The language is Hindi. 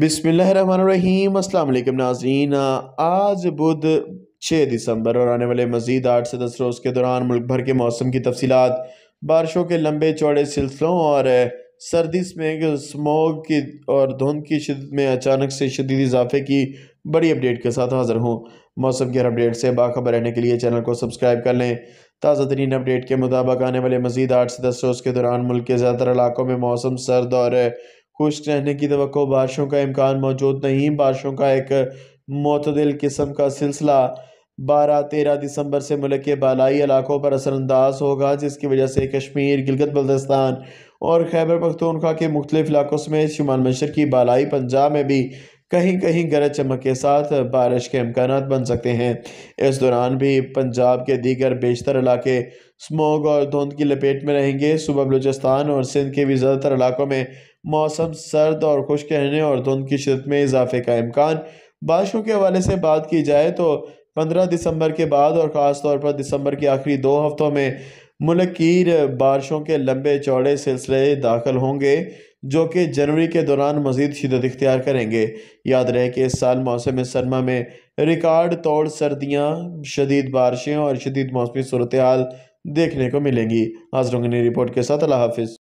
बिसमीम अल्लाम नाजीन आज बुध छः दिसंबर और आने वाले मजीद आठ से दस रोज़ के दौरान मुल्क भर के मौसम की तफसीत बारिशों के लंबे चौड़े सिलसिलों और सर्दी में स्मोग की और धुंध की शिदत में अचानक से शदीद इजाफे की बड़ी अपडेट के साथ हाज़िर हूँ मौसम की हर अपडेट से बाखबर रहने के लिए चैनल को सब्सक्राइब कर लें ताज़ा तरीन अपडेट के मुताबिक आने वाले मजीद आठ से दस रोज़ के दौरान मुल्क के ज़्यादातर इलाकों में मौसम सर्द और खुश रहने की तो बारिशों का इम्कान मौजूद नहीं बारिशों का एक मतदिल किस्म का सिलसिला बारह तेरह दिसंबर से मुल्क के बालाई इलाकों पर असरानंदाज होगा जिसकी वजह से कश्मीर गिलगत बल्तिस्तान और खैबर पखतूनखा के मुख्तलिफ इलाकों समेत शुमाल मशर की बालाई पंजाब में भी कहीं कहीं गरज चमक के साथ बारिश के अमकान बन सकते हैं इस दौरान भी पंजाब के दीगर बेशतर इलाके स्मोग और धुंध की लपेट में रहेंगे सुबह बलूचिस्तान और सिंध के भी ज़्यादातर इलाकों में मौसम सर्द और खुश्क रहने और धुंध की शिदत में इजाफे का इम्कान बारिशों के हवाले से बात की जाए तो पंद्रह दिसंबर के बाद और ख़ास तौर पर दिसंबर के आखिरी दो हफ्तों में मुलकीर बारिशों के लंबे चौड़े सिलसिले दाखिल होंगे जो कि जनवरी के दौरान मज़ीद शिदत इख्तियार करेंगे याद रहे कि इस साल मौसम सरमा में रिकॉर्ड तोड़ सर्दियाँ शदीद बारिशें और शदीद मौसमी सूरत हाल देखने को मिलेंगी आज रंगनी रिपोर्ट के साथ अल्लाह हाफिज़